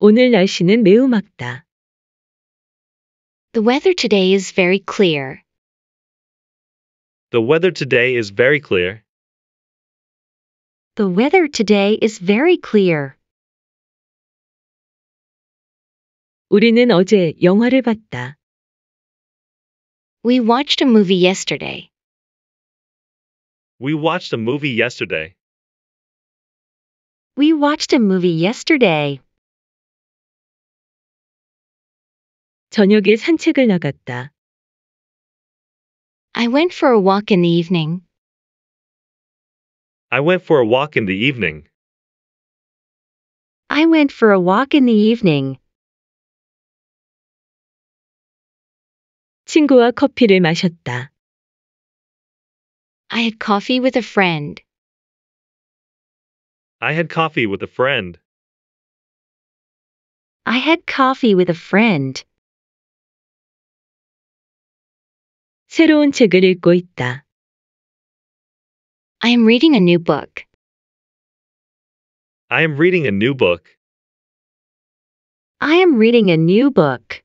오늘 날씨는 매우 맑다. The weather today is very clear. The weather today is very clear. The weather today is very clear. 우리는 어제 영화를 봤다. We watched a movie yesterday. We watched a movie yesterday. We watched a movie yesterday. 저녁에 산책을 나갔다. I went for a walk in the evening. I went for a walk in the evening. I went for a walk in the evening. 친구와 커피를 마셨다. I had coffee with a friend. I had coffee with a friend. I had coffee with a friend. 새로운 책을 읽고 있다. I am reading a new book. I am reading a new book. I am reading a new book.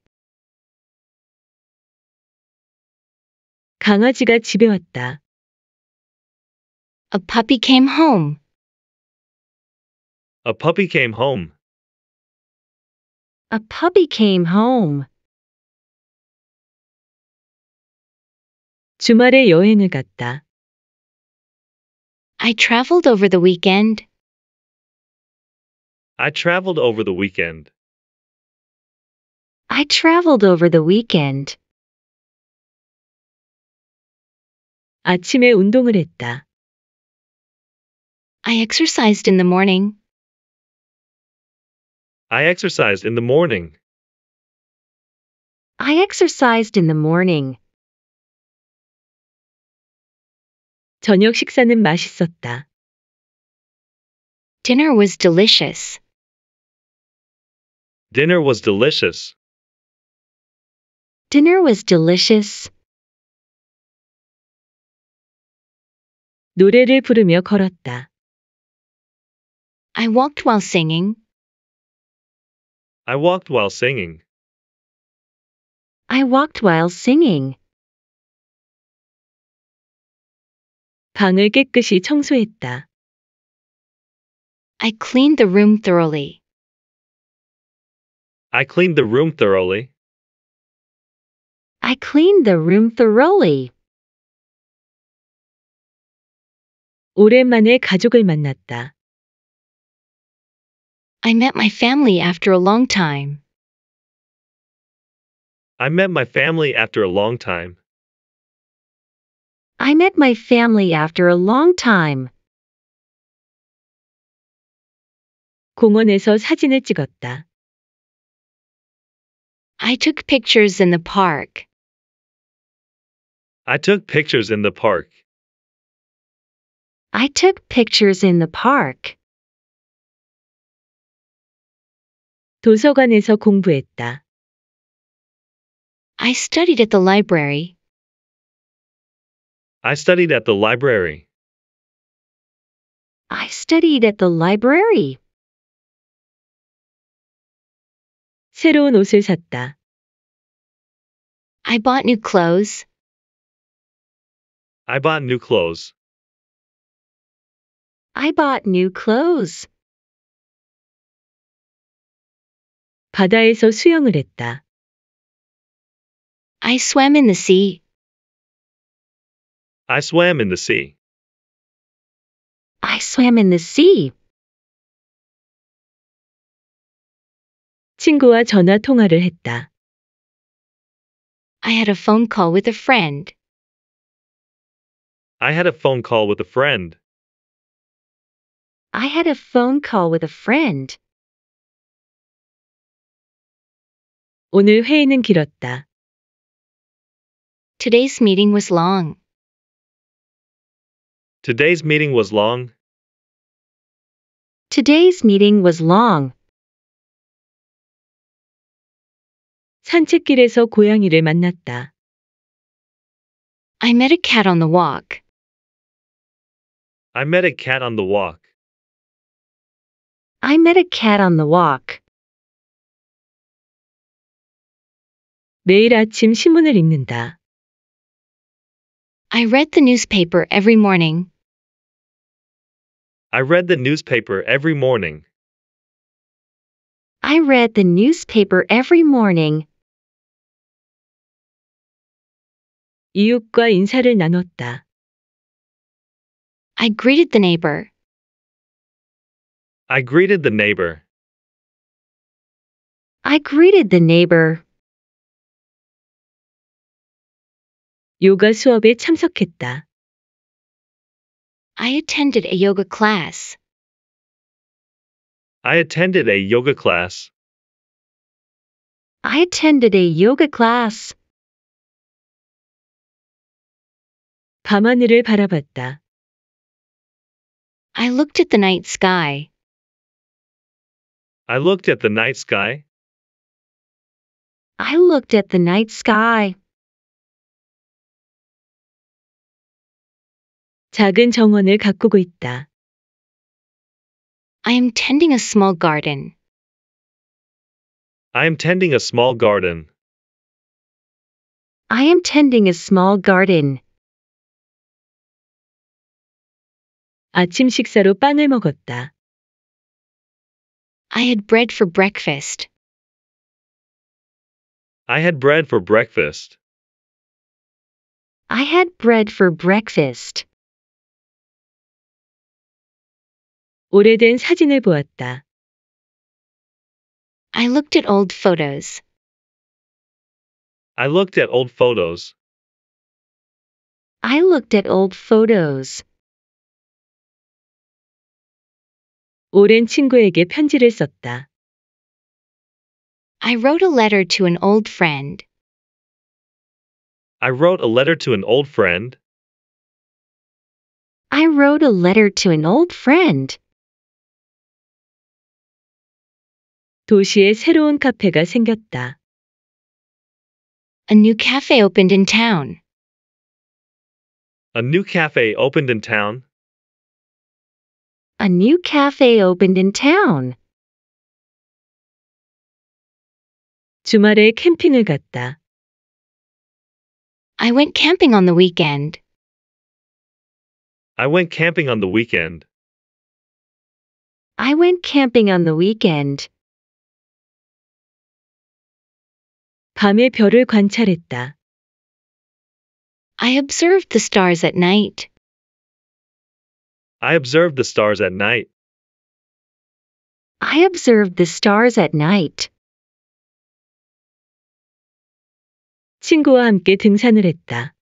강아지가 집에 왔다. A puppy came home. A puppy came home. A puppy came home. 주말에 여행을 갔다. I traveled over the weekend. I traveled over the weekend. I traveled over the weekend. 아침에 운동을 했다. I exercised in the morning. I exercised in the morning. I exercised in the morning. 저녁 식사는 맛있었다. Dinner was delicious. Dinner was delicious. Dinner was delicious. 노래를 부르며 걸었다. I walked while singing. I walked while singing. I walked while singing. 방을 깨끗이 청소했다. I cleaned the room thoroughly. I cleaned the room thoroughly. I cleaned the room thoroughly. 오랜만에 가족을 만났다. I met my family after a long time. I met my family after a long time. I met my family after a long time. 공원에서 사진을 찍었다. I took pictures in the park. I took pictures in the park. I took pictures in the park. 도서관에서 공부했다. I studied at the library. I studied at the library. I studied at the library. 새로운 옷을 샀다. I bought new clothes. I bought new clothes. I bought new clothes. 바다에서 수영을 했다. I swam in the sea. I swam in the sea. I swam in the sea. 친구와 전화 통화를 했다. I had a phone call with a friend. I had a phone call with a friend. I had a phone call with a friend. 오늘 회의는 길었다. Today's meeting was long. Today's meeting was long. Today's meeting was long. 산책길에서 고양이를 만났다. I met a cat on the walk. I met a cat on the walk. I met a cat on the walk. 매일 아침 신문을 읽는다. I read the newspaper every morning. I read the newspaper every morning. I read the newspaper every morning. 이웃과 인사를 나눴다. I greeted the neighbor. I greeted the neighbor. I greeted the neighbor. 요가 수업에 참석했다. I attended a yoga class. I attended a yoga class. I attended a yoga class. 밤하늘을 바라봤다. I looked at the night sky. I looked at the night sky. I looked at the night sky. 작은 정원을 가꾸고 있다. I am tending a small garden. I am tending a small garden. I am tending a small garden. 아침 식사로 빵을 먹었다. I had bread for breakfast. I had bread for breakfast. I had bread for breakfast. 오래된 사진을 보았다. I looked at old photos. I looked at old photos. I looked at old photos. 오랜 친구에게 편지를 썼다. I wrote a letter to an old friend. I wrote a letter to an old friend. I wrote a letter to an old friend. 도시에 새로운 카페가 생겼다. A new cafe opened in town. A new cafe opened in town. A new cafe opened in town. 주말에 캠핑을 갔다. I went camping on the weekend. I went camping on the weekend. I went camping on the weekend. 밤의 별을 관찰했다. I observed the stars at night. I observed the stars at night. I observed the stars at night. 친구와 함께 등산을 했다.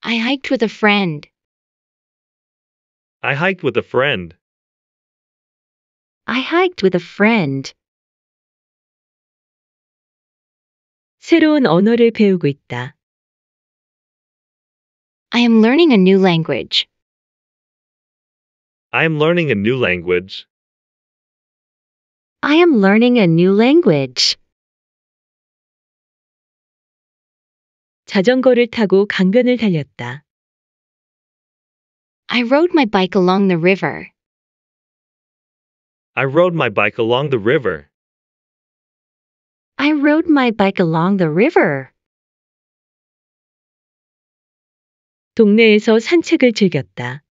I hiked with a friend. I hiked with a friend. I hiked with a friend. 새로운 언어를 배우고 있다. I am learning a new language. I am learning a new language. I am learning a new language. 자전거를 타고 강변을 달렸다. I rode my bike along the river. I rode my bike along the river. I rode my bike along the river. 동네에서 산책을 즐겼다.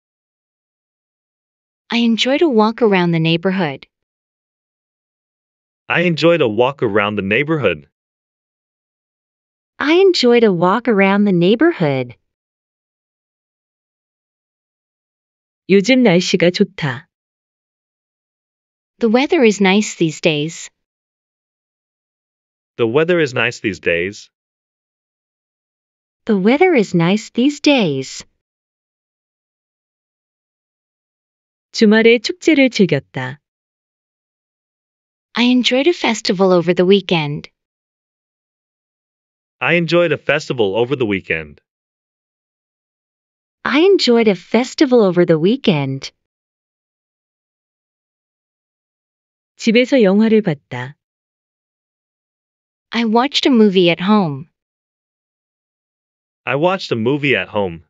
I enjoyed a walk around the neighborhood. I enjoyed a walk around the neighborhood. I enjoyed a walk around the neighborhood. 요즘 날씨가 좋다. The weather is nice these days. The weather is nice these days. The weather is nice these days. 주말에 축제를 즐겼다. I enjoyed a festival over the weekend. I enjoyed a festival over the weekend. I enjoyed a festival over the weekend. 집에서 영화를 봤다. I watched a movie at home. I watched a movie at home.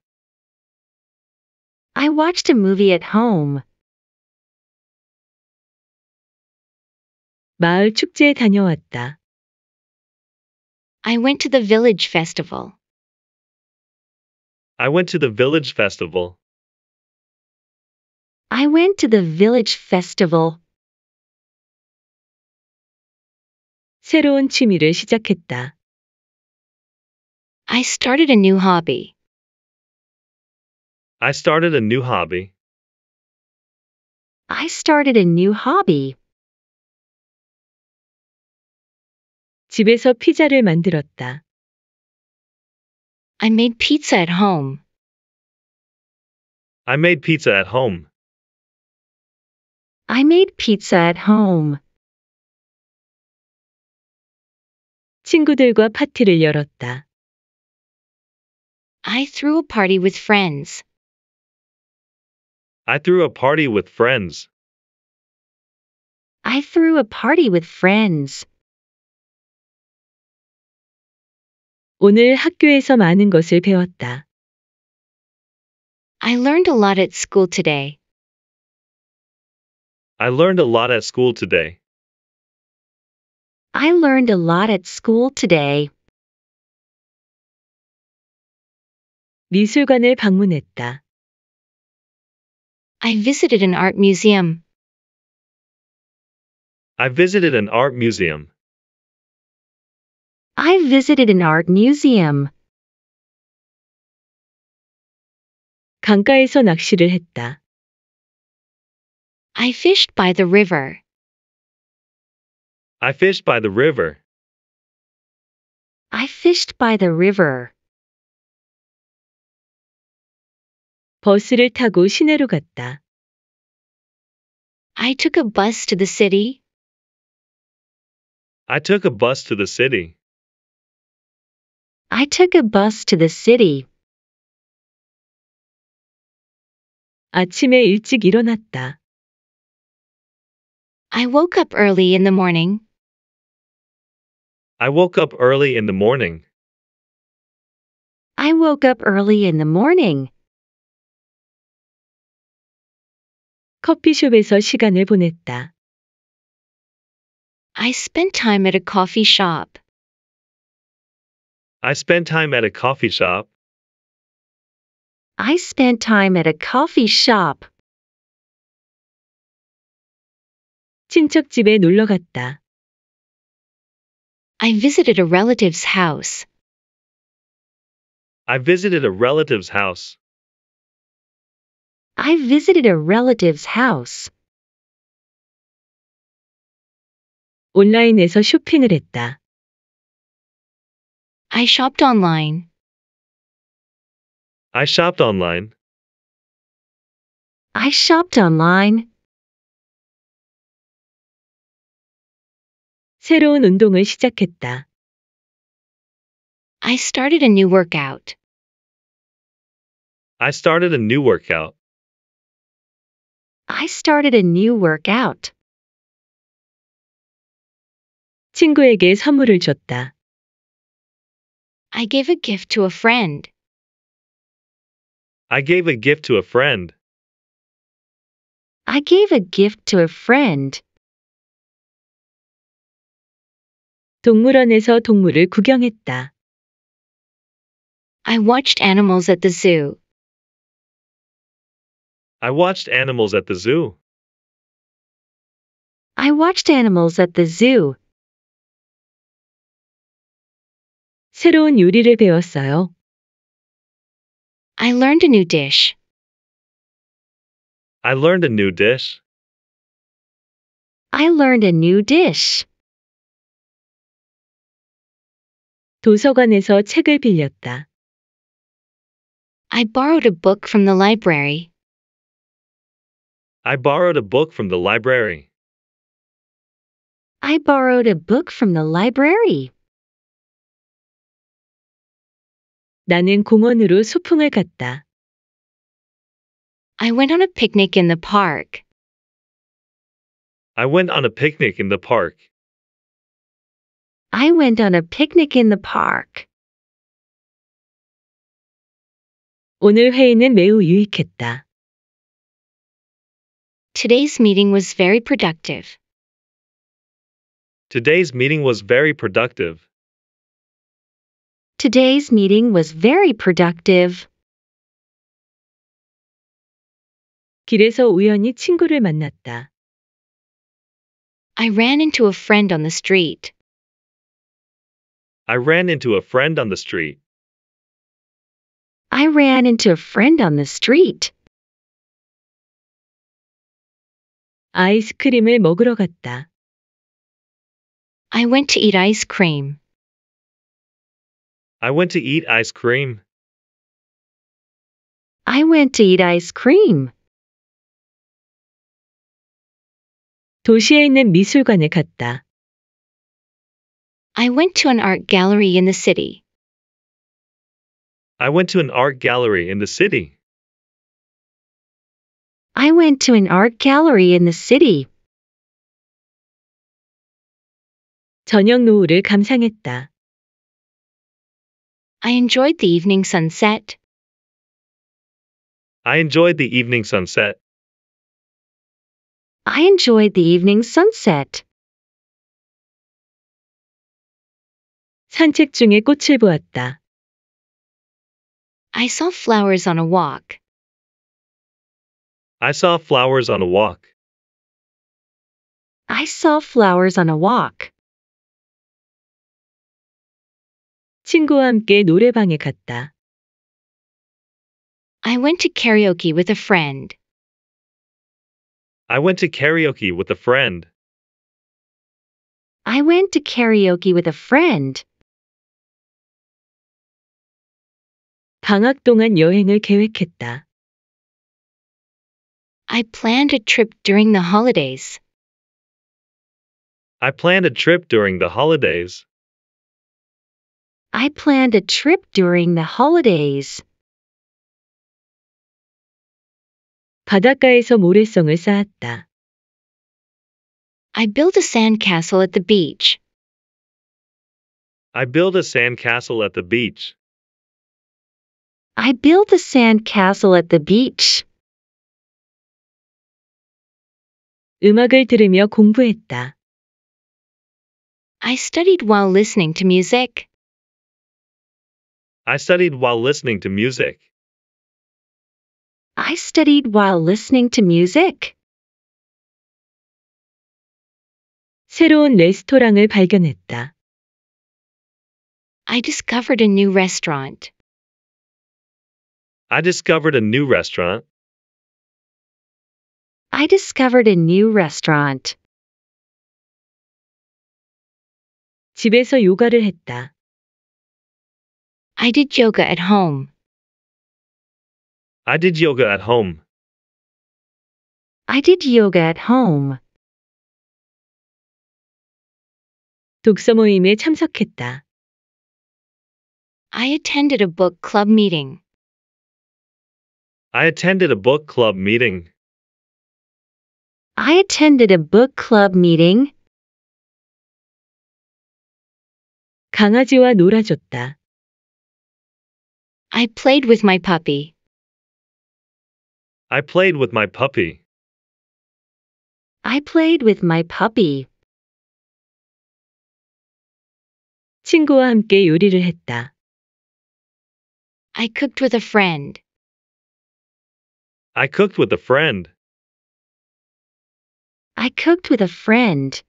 I watched a movie at home. 마을 축제에 다녀왔다. I went to the village festival. I went to the village festival. I went to the village festival. 새로운 취미를 시작했다. I started a new hobby. I started a new hobby. I started a new hobby. 집에서 피자를 만들었다. I made pizza at home. I made pizza at home. I made pizza at home. 친구들과 파티를 열었다. I threw a party with friends. I threw a party with friends. I threw a party with friends. 오늘 학교에서 많은 것을 배웠다. I learned a lot at school today. I learned a lot at school today. I learned a lot at school today. 미술관을 방문했다. I visited an art museum. I visited an art museum. I visited an art museum. 강가에서 낚시를 했다. I fished by the river. I fished by the river. I fished by the river. 버스를 타고 시내로 갔다. I took a bus to the city. I took a bus to the city. I took a bus to the city. 아침에 일찍 일어났다. I woke up early in the morning. I woke up early in the morning. I woke up early in the morning. 커피숍에서 시간을 보냈다. I spent time at a coffee shop. I spent time at a coffee shop. I spent time at a coffee shop. 친척 집에 놀러 갔다. I visited a relative's house. I visited a relative's house. I visited a relative's house. 온라인에서 쇼핑을 했다. I shopped online. I shopped online. I shopped online. 새로운 운동을 시작했다. I started a new workout. I started a new workout. I started a new workout. 친구에게 선물을 줬다. I gave a gift to a friend. I gave a gift to a friend. I gave a gift to a friend. 동물원에서 동물을 구경했다. I watched animals at the zoo. I watched animals at the zoo. I watched animals at the zoo. 새로운 요리를 배웠어요. I learned a new dish. I learned a new dish. I learned a new dish. 도서관에서 책을 빌렸다. I borrowed a book from the library. I borrowed a book from the library. I borrowed a book from the library. 나는 공원으로 소풍을 갔다. I went on a picnic in the park. I went on a picnic in the park. I went on a picnic in the park. 오늘 회의는 매우 유익했다. Today's meeting was very productive. Today's meeting was very productive. Today's meeting was very productive. 길에서 우연히 친구를 만났다. I ran into a friend on the street. I ran into a friend on the street. I ran into a friend on the street. 아이스크림을 먹으러 갔다. I went to eat ice cream. I went to eat ice cream. I went to eat ice cream. 도시에 있는 미술관에 갔다. I went to an art gallery in the city. I went to an art gallery in the city. I went to an art gallery in the city. 저녁 노을을 감상했다. I enjoyed the evening sunset. I enjoyed the evening sunset. I enjoyed the evening sunset. 산책 중에 꽃을 보았다. I saw flowers on a walk. I saw flowers on a walk. I saw flowers on a walk. 친구와 함께 노래방에 갔다. I went to karaoke with a friend. I went to karaoke with a friend. I went to karaoke with a friend. 방학 동안 여행을 계획했다. I planned a trip during the holidays. I planned a trip during the holidays. I planned a trip during the holidays. 바닷가에서 모래성을 쌓았다. I built a sandcastle at the beach. I built a sandcastle at the beach. I built a sand castle at the beach. 음악을 들으며 공부했다. I studied while listening to music. I studied while listening to music. I studied while listening to music. 새로운 레스토랑을 발견했다. I discovered a new restaurant. I discovered a new restaurant. I discovered a new restaurant. 집에서 요가를 했다. I did yoga at home. I did yoga at home. I did yoga at home. 독서 모임에 참석했다. I attended a book club meeting. I attended a book club meeting. I attended a book club meeting. 강아지와 놀아줬다. I played with my puppy. I played with my puppy. I played with my puppy. 친구와 함께 요리를 했다. I cooked with a friend. I cooked with a friend. I cooked with a friend.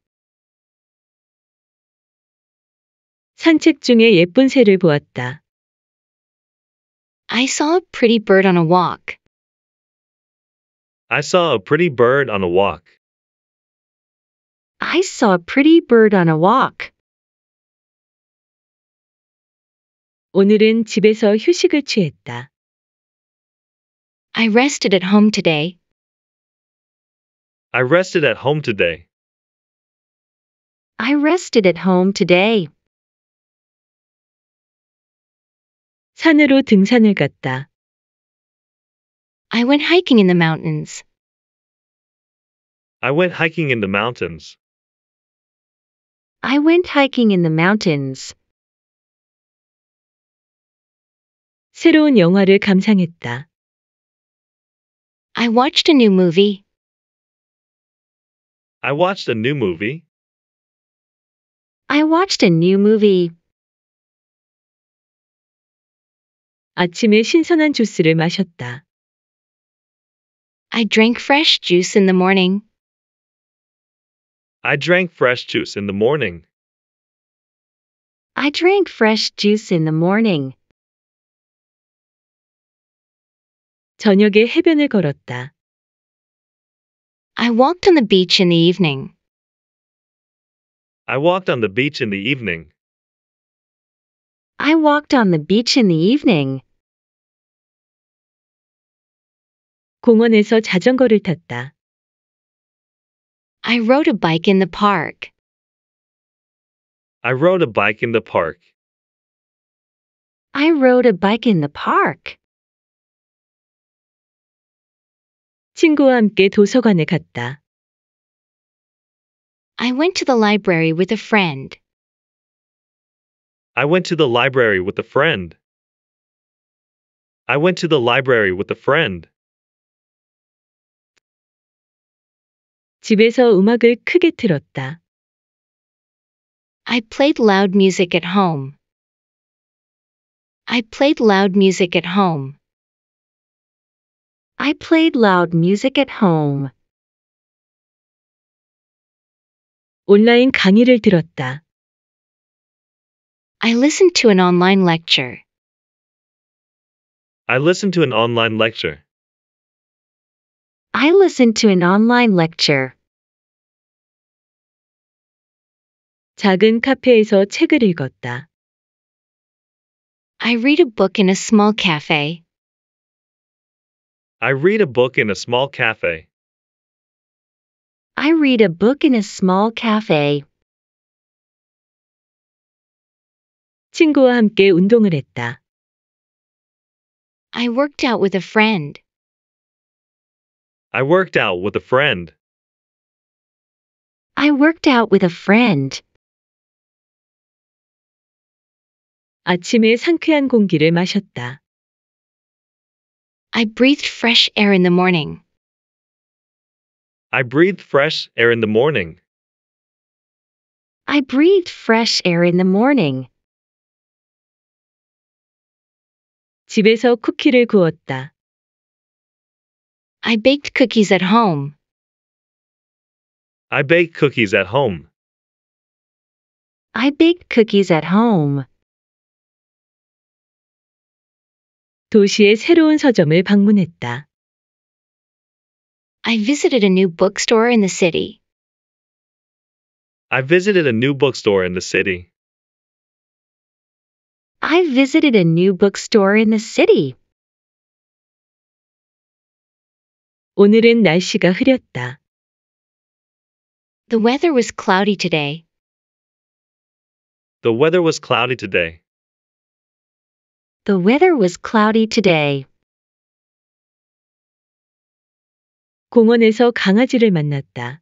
산책 중에 예쁜 새를 보았다. I saw a pretty bird on a walk. I saw a pretty bird on a walk. I saw a pretty bird on a walk. 오늘은 집에서 휴식을 취했다. I rested at home today. I rested at home today. I rested at home today. 산으로 등산을 갔다. I went hiking in the mountains. I went hiking in the mountains. I went hiking in the mountains. 새로운 영화를 감상했다. I watched a new movie. I watched a new movie. I watched a new movie. 아침에 신선한 주스를 마셨다. I drank fresh juice in the morning. I drank fresh juice in the morning. I drank fresh juice in the morning. 저녁에 해변을 걸었다. I walked on the beach in the evening. I walked on the beach in the evening. I walked on the beach in the evening. 공원에서 자전거를 탔다. I rode a bike in the park. I rode a bike in the park. I rode a bike in the park. 친구와 함께 도서관에 갔다. I went to the library with a friend. I went to the library with a friend. I went to the library with a friend. 집에서 음악을 크게 들었다. I played loud music at home. I played loud music at home. I played loud music at home. 온라인 강의를 들었다. I listened to an online lecture. I listened to an online lecture. I listened to an online lecture. 작은 카페에서 책을 읽었다. I read a book in a small cafe. I read a book in a small cafe. I read a book in a small cafe. 친구와 함께 운동을 했다. I worked out with a friend. I worked out with a friend. I worked out with a friend. 아침에 상쾌한 공기를 마셨다. I breathed fresh air in the morning. I breathed fresh air in the morning. I breathed fresh air in the morning. 집에서 쿠키를 구웠다. I baked cookies at home. I baked cookies at home. I baked cookies at home. 도시의 새로운 서점을 방문했다. I visited a new bookstore in the city. I visited a new bookstore in the city. I visited a new bookstore in the city. 오늘은 날씨가 흐렸다. The weather was cloudy today. The weather was cloudy today. The weather was cloudy today. 공원에서 강아지를 만났다.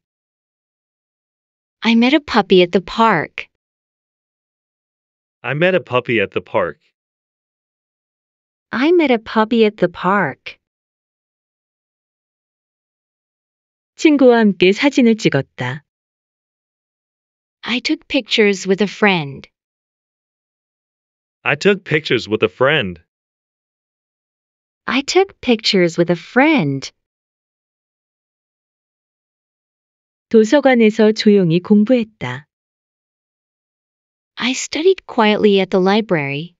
I met a puppy at the park. I met a puppy at the park. I met a puppy at the park. 친구와 함께 사진을 찍었다. I took pictures with a friend. I took pictures with a friend. I took pictures with a friend. 도서관에서 조용히 공부했다. I studied quietly at the library.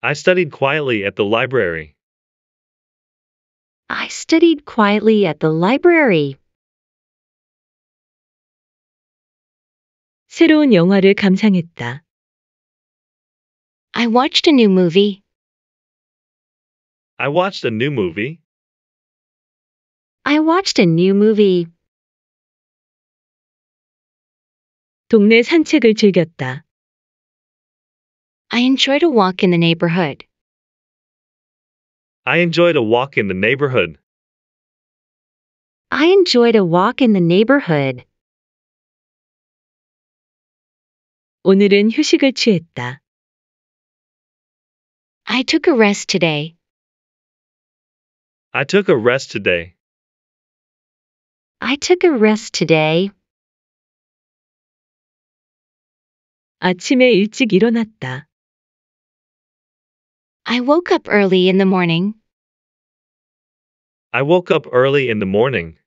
I studied quietly at the library. I studied quietly at the library. 새로운 영화를 감상했다. I watched a new movie. I watched a new movie. I watched a new movie. 동네 산책을 즐겼다. I enjoyed a walk in the neighborhood. I enjoyed a walk in the neighborhood. I enjoyed a walk in the neighborhood. 오늘은 휴식을 취했다. I took a rest today. I took a rest today. I took a rest today. 아침에 일찍 일어났다. I woke up early in the morning. I woke up early in the morning.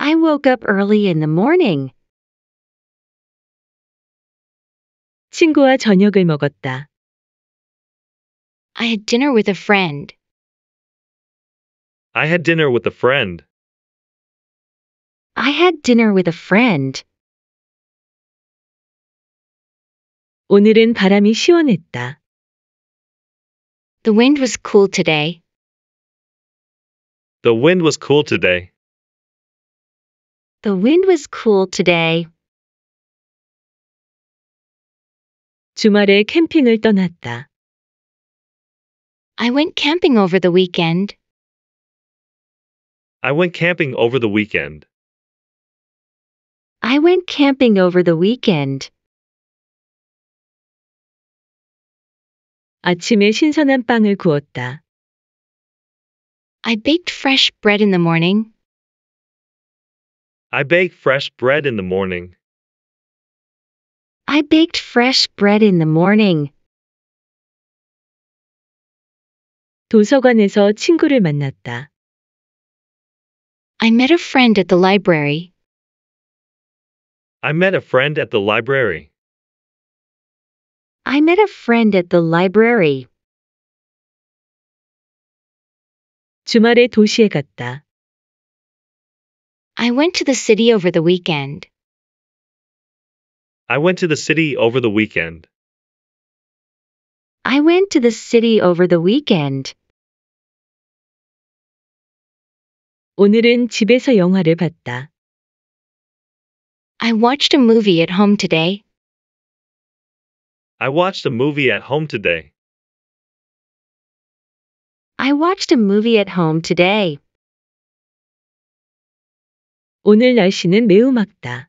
I woke up early in the morning. 친구와 저녁을 먹었다. I had dinner with a friend. I had dinner with a friend. I had dinner with a friend. 오늘은 바람이 시원했다. The wind was cool today. The wind was cool today. The wind was cool today. 주말에 캠핑을 떠났다. I went camping over the weekend. I went camping over the weekend. I went camping over the weekend. 아침에 신선한 빵을 구웠다. I baked fresh bread in the morning. I baked fresh bread in the morning. I baked fresh bread in the morning. 도서관에서 친구를 만났다. I met a friend at the library. I met a friend at the library. I met a friend at the library. 주말에 도시에 갔다. I went to the city over the weekend. I went to the city over the weekend. I went to the city over the weekend. 오늘은 집에서 영화를 봤다. I watched a movie at home today. I watched a movie at home today. I watched a movie at home today. 오늘 날씨는 매우 맑다.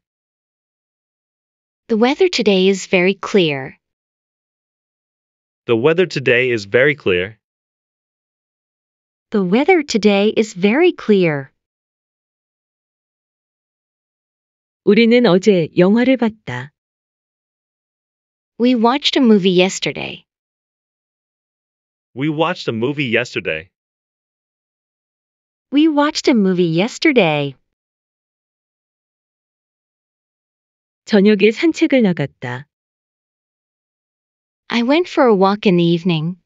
The weather today is very clear. The weather today is very clear. The weather today is very clear. 우리는 어제 영화를 봤다. We watched a movie yesterday. We watched a movie yesterday. We watched a movie yesterday. 저녁에 산책을 나갔다. I went for a walk in the evening.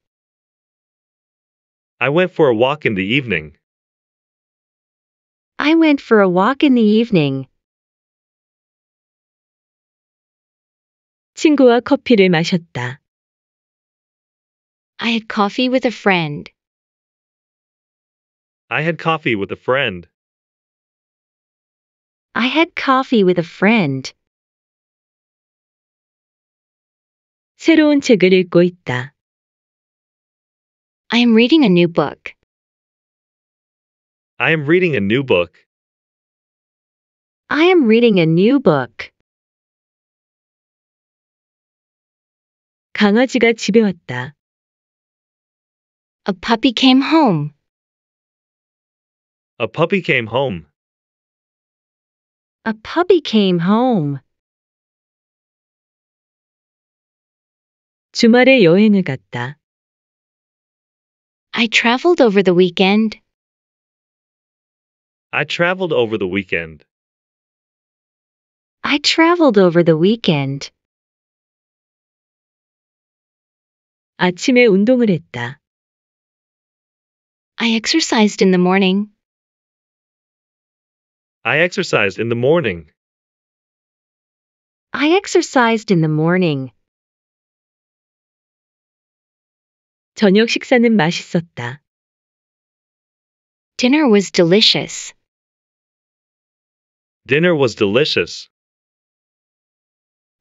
I went for a walk in the evening. I went for a walk in the evening. 친구와 커피를 마셨다. I had coffee with a friend. I had coffee with a friend. I had coffee with a friend. 새로운 책을 읽고 있다. I am reading a new book. I am reading a new book. I am reading a new book. 강아지가 집에 왔다. A puppy came home. A puppy came home. A puppy came home. 주말에 여행을 갔다. I traveled over the weekend. I traveled over the weekend. I traveled over the weekend. 아침에 운동을 했다. I exercised in the morning. I exercised in the morning. I exercised in the morning. 저녁 식사는 맛있었다. Dinner was delicious. Dinner was delicious.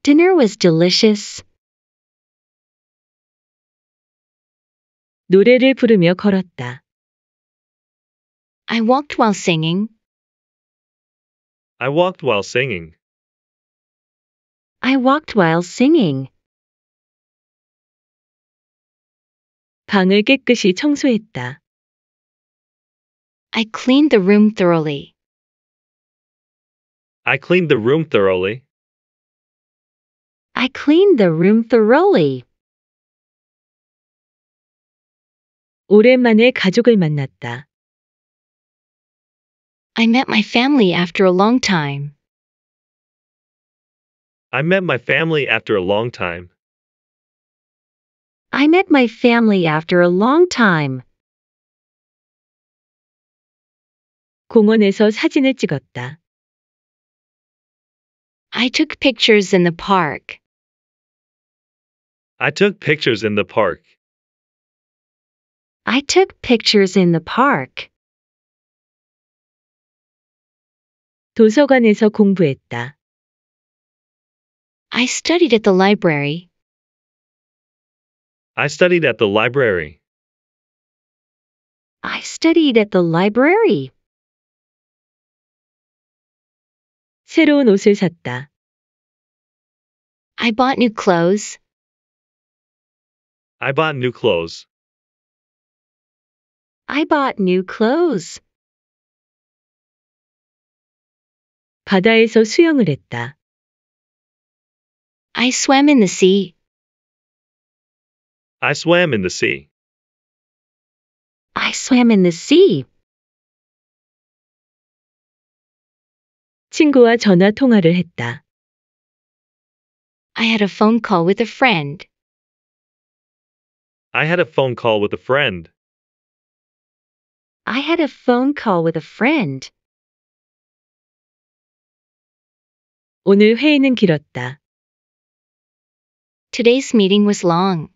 Dinner was delicious. 노래를 부르며 걸었다. I walked while singing. I walked while singing. I walked while singing. 방을 깨끗이 청소했다. I cleaned the room thoroughly. I cleaned the room thoroughly. I cleaned the room thoroughly. 오랜만에 가족을 만났다. I met my family after a long time. I met my family after a long time. I met my family after a long time. 공원에서 사진을 찍었다. I took pictures in the park. I took pictures in the park. I took pictures in the park. 도서관에서 공부했다. I studied at the library. I studied at the library. I studied at the library. 새로운 옷을 샀다. I bought new clothes. I bought new clothes. I bought new clothes. 바다에서 수영을 했다. I swam in the sea. I swam in the sea. I swam in the sea. 친구와 전화 통화를 했다. I had a phone call with a friend. I had a phone call with a friend. I had a phone call with a friend. 오늘 회의는 길었다. Today's meeting was long.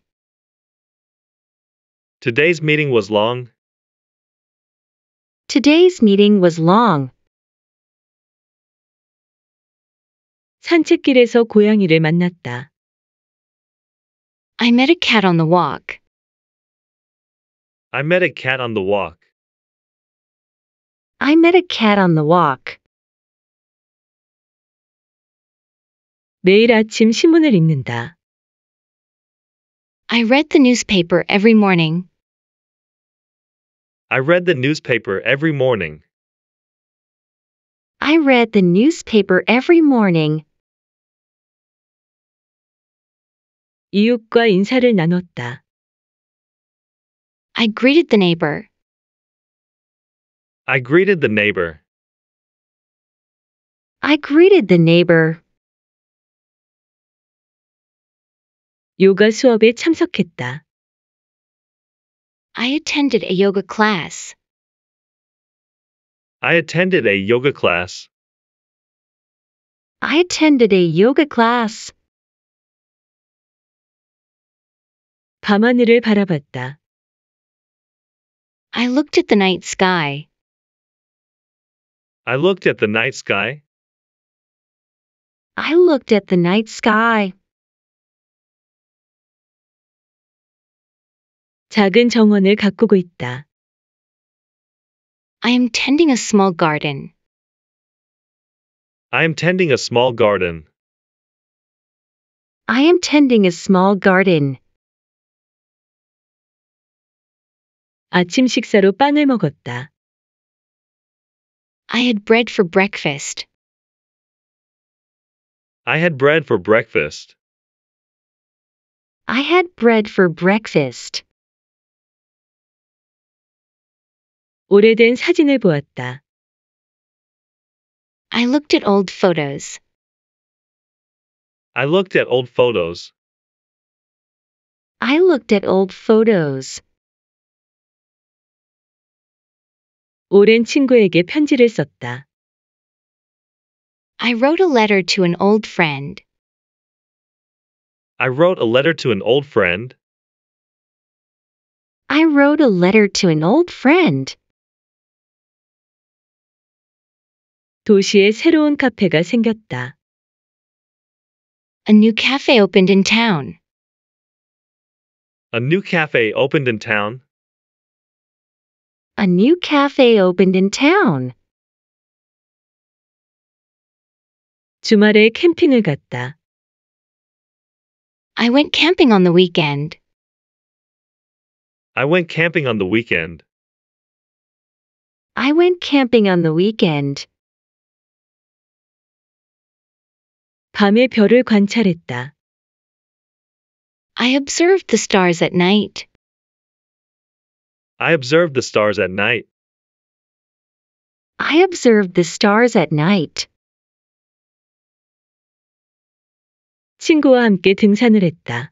Today's meeting was long. Today's meeting was long. 산책길에서 고양이를 만났다. I met a cat on the walk. I met a cat on the walk. I met a cat on the walk. 매일 아침 신문을 읽는다. I read the newspaper every morning. I read the newspaper every morning. I read the newspaper every morning. 이웃과 인사를 나눴다. I greeted the neighbor. I greeted the neighbor. I greeted the neighbor. 요가 수업에 참석했다. I attended a yoga class. I attended a yoga class. I attended a yoga class. 밤하늘을 바라봤다. I looked at the night sky. I looked at the night sky. I looked at the night sky. 작은 정원을 가꾸고 있다. I am tending a small garden. I am tending a small garden. I am tending a small garden. 아침 식사로 빵을 먹었다. I had bread for breakfast. I had bread for breakfast. I had bread for breakfast. 오래된 사진을 보았다. I looked at old photos. I looked at old photos. I looked at old photos. 오랜 친구에게 편지를 썼다. I wrote a letter to an old friend. I wrote a letter to an old friend. I wrote a letter to an old friend. 도시에 새로운 카페가 생겼다. A new cafe opened in town. A new cafe opened in town. A new cafe opened in town. 주말에 캠핑을 갔다. I went camping on the weekend. I went camping on the weekend. I went camping on the weekend. 밤의 별을 관찰했다. I observed the stars at night. I observed the stars at night. I observed the stars at night. 친구와 함께 등산을 했다.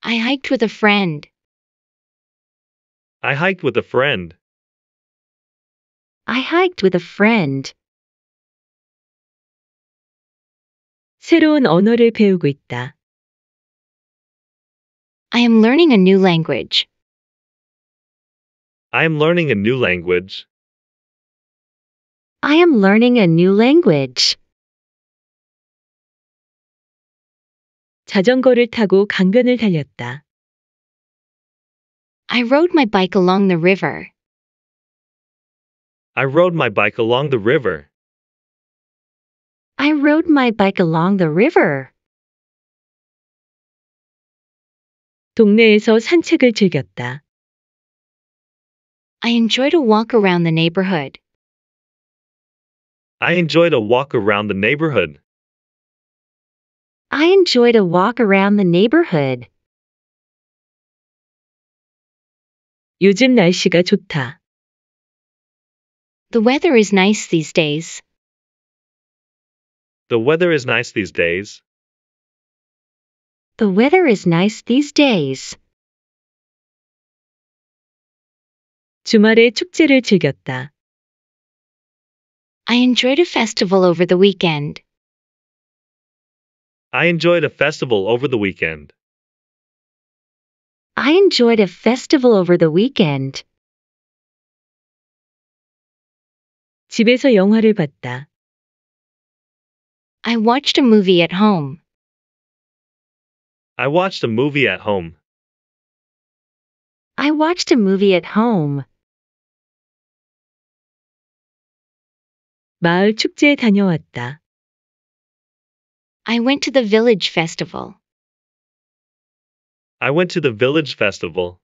I hiked with a friend. I hiked with a friend. I hiked with a friend. 새로운 언어를 배우고 있다. I am learning a new language. I am learning a new language. I am learning a new language. 자전거를 타고 강변을 달렸다. I rode my bike along the river. I rode my bike along the river. I rode my bike along the river. 동네에서 산책을 즐겼다. I enjoyed a walk around the neighborhood. I enjoyed a walk around the neighborhood. I enjoyed a walk around the neighborhood. 요즘 날씨가 좋다. The weather is nice these days. The weather is nice these days. The weather is nice these days. 주말에 축제를 즐겼다. I enjoyed a festival over the weekend. I enjoyed a festival over the weekend. I enjoyed a festival over the weekend. 집에서 영화를 봤다. I watched a movie at home. I watched a movie at home. I watched a movie at home. 마을 축제에 다녀왔다. I went to the village festival. I went to the village festival.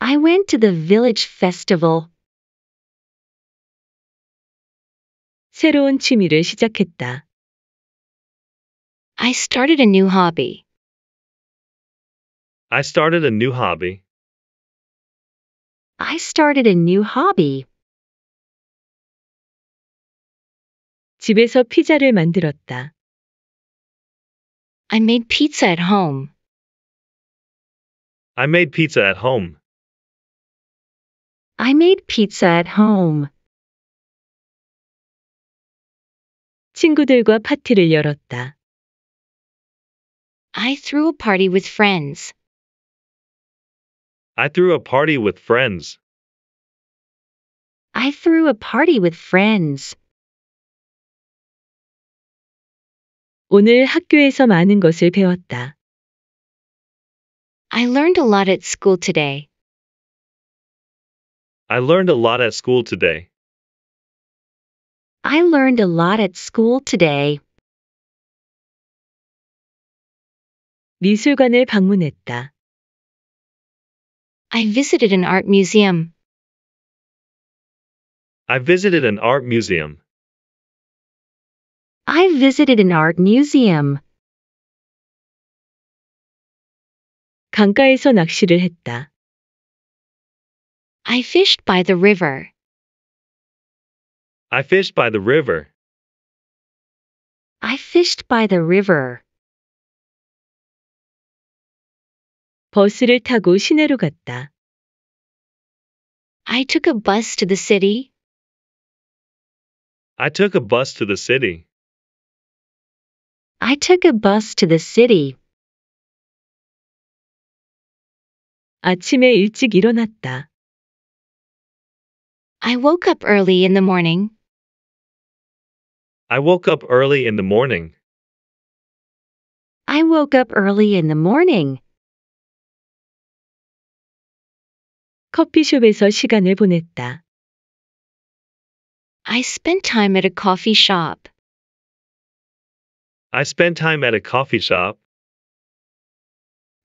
I went to the village festival. 새로운 취미를 시작했다. I started a new hobby. I started a new hobby. I started a new hobby. 집에서 피자를 만들었다. I made pizza at home. I made pizza at home. I made pizza at home. 친구들과 파티를 열었다. I threw a party with friends. I threw a party with friends. I threw a party with friends. 오늘 학교에서 많은 것을 배웠다. I learned a lot at school today. I learned a lot at school today. I learned a lot at school today. 미술관을 방문했다. I visited an art museum. I visited an art museum. I visited an art museum. 강가에서 낚시를 했다. I fished by the river. I fished by the river. I fished by the river. 버스를 타고 시내로 갔다. I took a bus to the city. I took a bus to the city. I took a bus to the city. 아침에 일찍 일어났다. I woke up early in the morning. I woke up early in the morning. I woke up early in the morning. 커피숍에서 시간을 보냈다. I spent time at a coffee shop. I spent time at a coffee shop.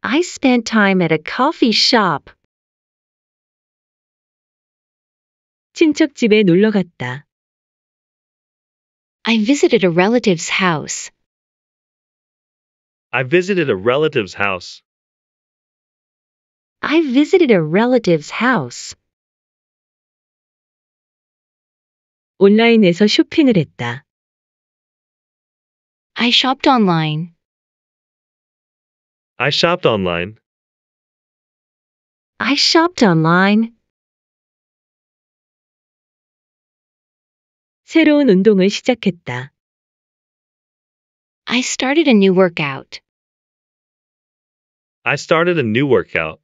I spent time at a coffee shop. 친척 집에 놀러 갔다. I visited a relative's house. I visited a relative's house. I visited a relative's house. 온라인에서 쇼핑을 했다. I shopped online. I shopped online. I shopped online. 새로운 운동을 시작했다. I started a new workout. I started a new workout.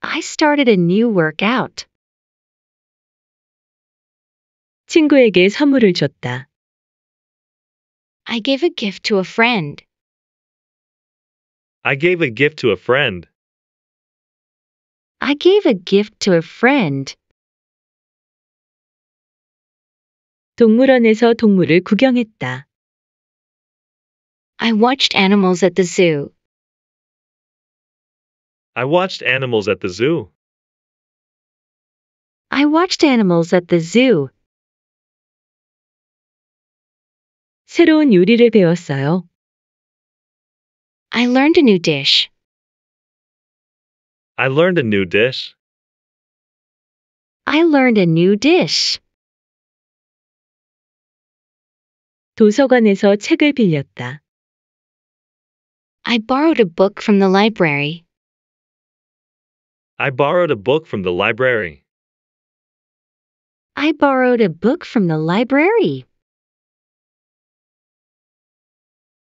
I started a new workout. 친구에게 선물을 줬다. I gave a gift to a friend. I gave a gift to a friend. I gave a gift to a friend. 동물원에서 동물을 구경했다. I watched animals at the zoo. I watched animals at the zoo. I watched animals at the zoo. 새로운 요리를 배웠어요. I learned a new dish. I learned a new dish. I learned a new dish. 도서관에서 책을 빌렸다. I borrowed a book from the library. I borrowed a book from the library. I borrowed a book from the library.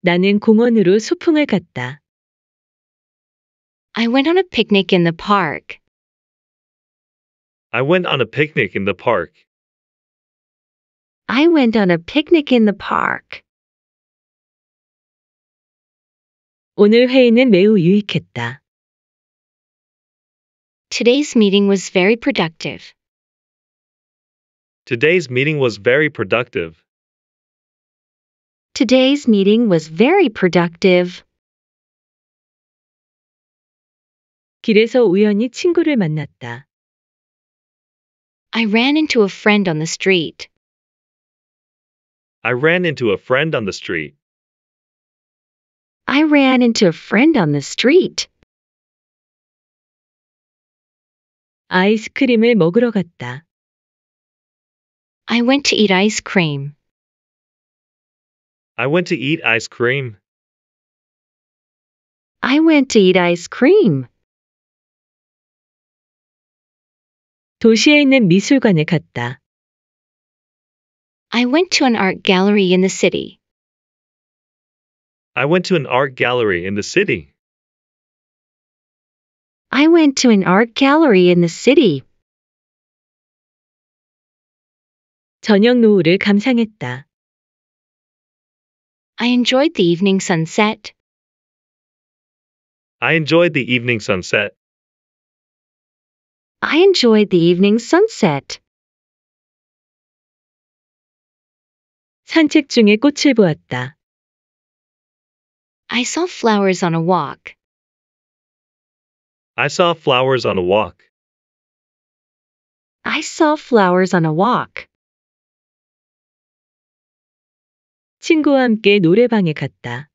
나는 공원으로 소풍을 갔다. I went on a picnic in the park. I went on a picnic in the park. I went on a picnic in the park. 오늘 회의는 매우 유익했다. Today's meeting was very productive. Today's meeting was very productive. Today's meeting was very productive. 길에서 우연히 친구를 만났다. I ran into a friend on the street. I ran into a friend on the street. I ran into a friend on the street. 아이스크림을 먹으러 갔다. I went to eat ice cream. I went to eat ice cream. I went to eat ice cream. 도시에 있는 미술관에 갔다. I went to an art gallery in the city. I went to an art gallery in the city. I went to an art gallery in the city. 저녁 노을을 감상했다. I enjoyed the evening sunset. I enjoyed the evening sunset. I enjoyed the evening sunset. 산책 중에 꽃을 보았다. I saw flowers on a walk. I saw flowers on a walk. I saw flowers on a walk. 친구와 함께 노래방에 갔다.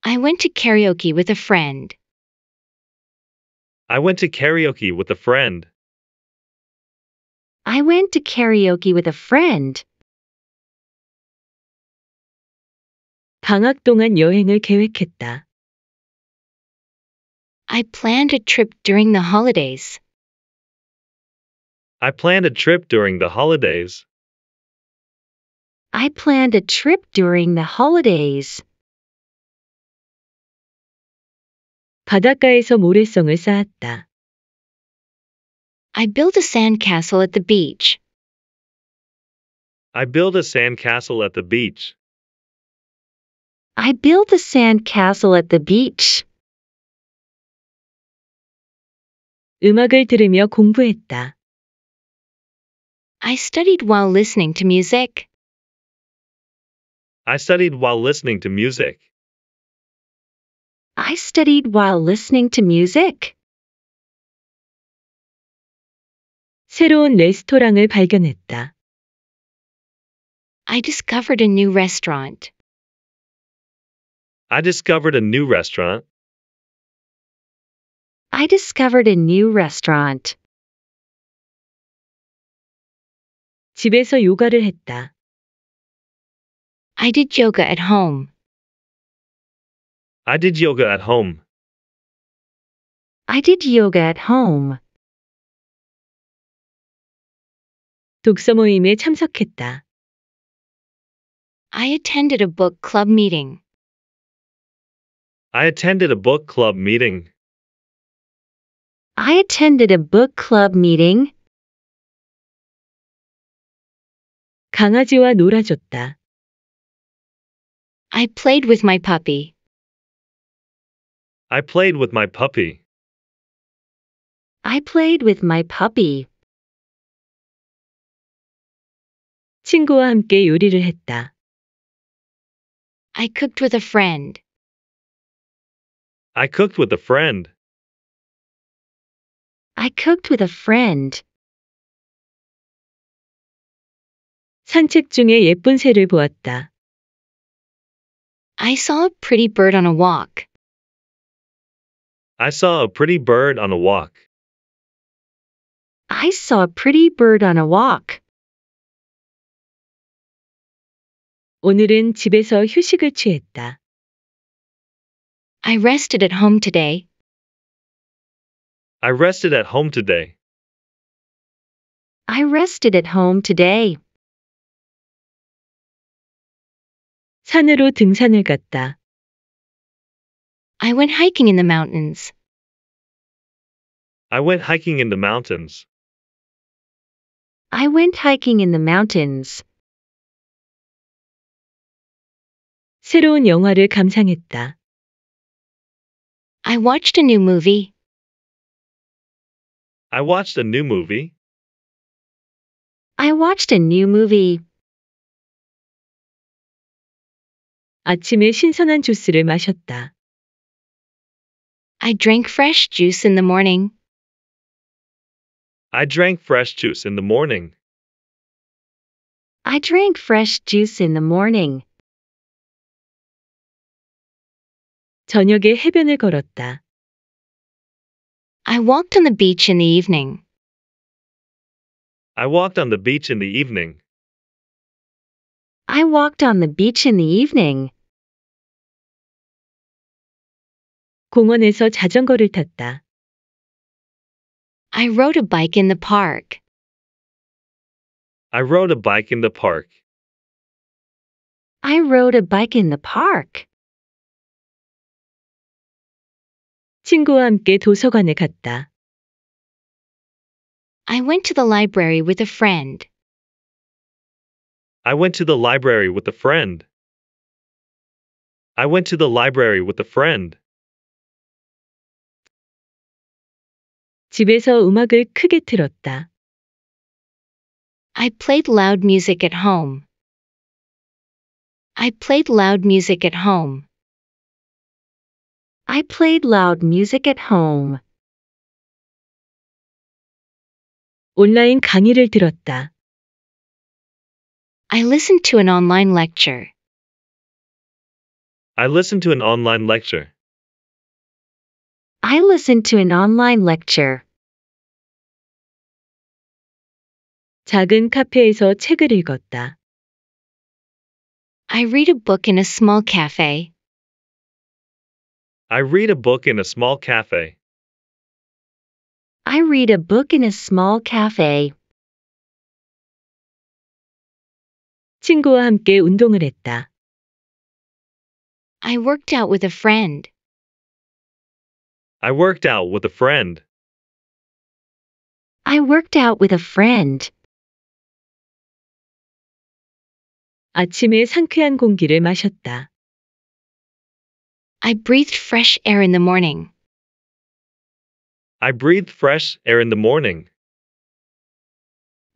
I went to karaoke with a friend. I went to karaoke with a friend. I went to karaoke with a friend. 방학 동안 여행을 계획했다. I planned a trip during the holidays. I planned a trip during the holidays. I planned a trip during the holidays. 바닷가에서 모래성을 쌓았다. I built a sandcastle at the beach. I built a sandcastle at the beach. I built a sand castle at the beach. 음악을 들으며 공부했다. I studied while listening to music. I studied while listening to music. I studied while listening to music. 새로운 레스토랑을 발견했다. I discovered a new restaurant. I discovered a new restaurant. I discovered a new restaurant. 집에서 요가를 했다. I did yoga at home. I did yoga at home. I did yoga at home. 독서 모임에 참석했다. I attended a book club meeting. I attended a book club meeting. I attended a book club meeting. 강아지와 놀아줬다. I played with my puppy. I played with my puppy. I played with my puppy. 친구와 함께 요리를 했다. I cooked with a friend. I cooked with a friend. I cooked with a friend. 산책 중에 예쁜 새를 보았다. I saw a pretty bird on a walk. I saw a pretty bird on a walk. I saw a pretty bird on a walk. 오늘은 집에서 휴식을 취했다. I rested at home today. I rested at home today. I rested at home today. 산으로 등산을 갔다. I went hiking in the mountains. I went hiking in the mountains. I went hiking in the mountains. 새로운 영화를 감상했다. I watched a new movie. I watched a new movie. I watched a new movie. 아침에 신선한 주스를 마셨다. I drank fresh juice in the morning. I drank fresh juice in the morning. I drank fresh juice in the morning. 저녁에 해변을 걸었다. I walked on the beach in the evening. I walked on the beach in the evening. I walked on the beach in the evening. 공원에서 자전거를 탔다. I rode a bike in the park. I rode a bike in the park. I rode a bike in the park. 친구와 함께 도서관에 갔다. I went to the library with a friend. I went to the library with a friend. I went to the library with a friend. 집에서 음악을 크게 들었다. I played loud music at home. I played loud music at home. I played loud music at home. 온라인 강의를 들었다. I listened to an online lecture. I listened to an online lecture. I listened to an online lecture. 작은 카페에서 책을 읽었다. I read a book in a small cafe. I read a book in a small cafe. I read a book in a small cafe. 친구와 함께 운동을 했다. I worked out with a friend. I worked out with a friend. I worked out with a friend. 아침에 상쾌한 공기를 마셨다. I breathed fresh air in the morning. I breathed fresh air in the morning.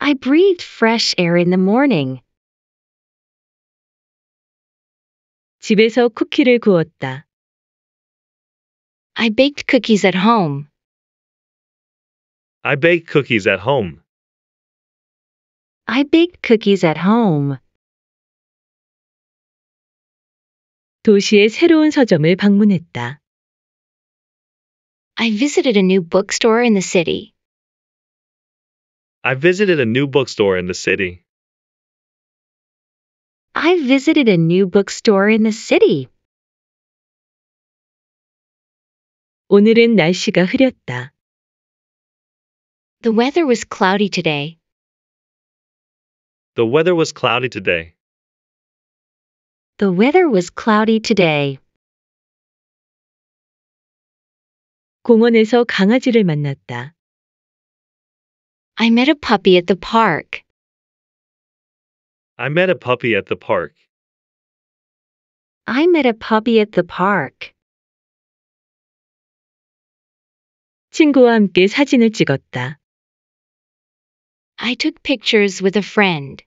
I breathed fresh air in the morning. 집에서 쿠키를 구웠다. I baked cookies at home. I baked cookies at home. I baked cookies at home. 도시의 새로운 서점을 방문했다. I visited a new bookstore in the city. I visited a new bookstore in the city. I visited a new bookstore in the city. 오늘은 날씨가 흐렸다. The weather was cloudy today. The weather was cloudy today. The weather was cloudy today. 공원에서 강아지를 만났다. I met a puppy at the park. I met a puppy at the park. I met a puppy at the park. 친구와 함께 사진을 찍었다. I took pictures with a friend.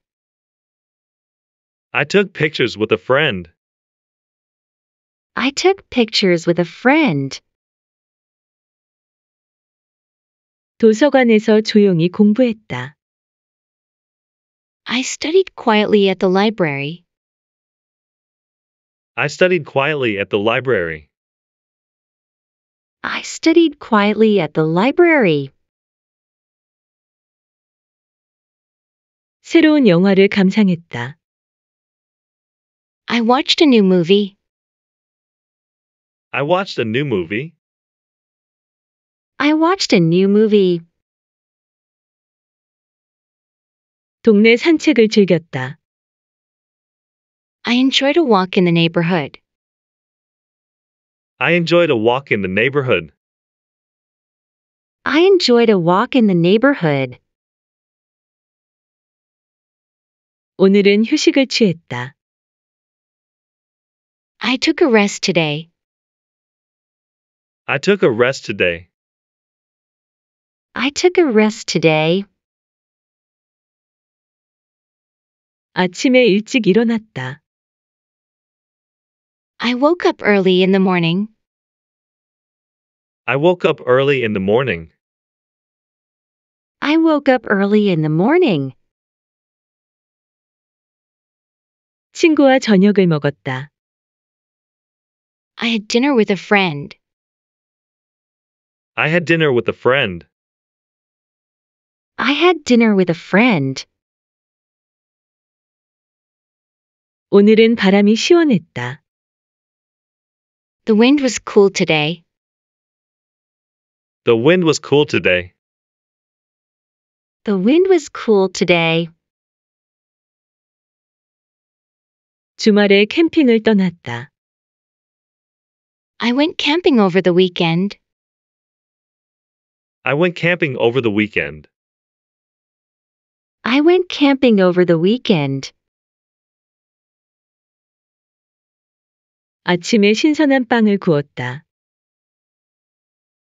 I took pictures with a friend. I took pictures with a friend. 도서관에서 조용히 공부했다. I studied quietly at the library. I studied quietly at the library. I studied quietly at the library. 새로운 영화를 감상했다. I watched a new movie. I watched a new movie. I watched a new movie. 동네 산책을 즐겼다. I enjoyed a walk in the neighborhood. I enjoyed a walk in the neighborhood. I enjoyed a walk in the neighborhood. 오늘은 휴식을 취했다. I took a rest today. I took a rest today. I took a rest today. 아침에 일찍 일어났다. I woke up early in the morning. I woke up early in the morning. I woke up early in the morning. 친구와 저녁을 먹었다. I had dinner with a friend. I had dinner with a friend. I had dinner with a friend. 오늘은 바람이 시원했다. The wind was cool today. The wind was cool today. The wind was cool today. 주말에 캠핑을 떠났다. I went camping over the weekend. I went camping over the weekend. I went camping over the weekend. 아침에 신선한 빵을 구웠다.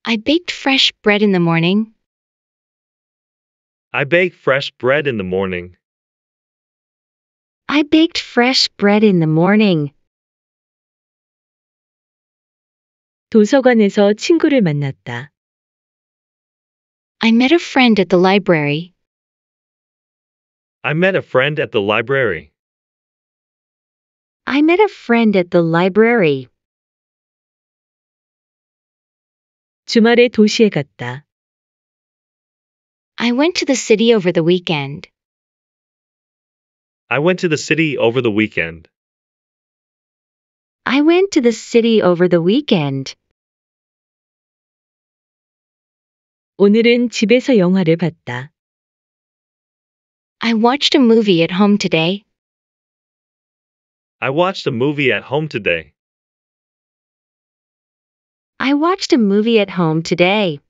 I baked fresh bread in the morning. I baked fresh bread in the morning. I baked fresh bread in the morning. 도서관에서 친구를 만났다. I met a friend at the library. I met a friend at the library. I met a friend at the library. 주말에 도시에 갔다. I went to the city over the weekend. I went to the city over the weekend. I went to the city over the weekend. 오늘은 집에서 영화를 봤다. I watched a movie at home today. I watched a movie at home today. I watched a movie at home today.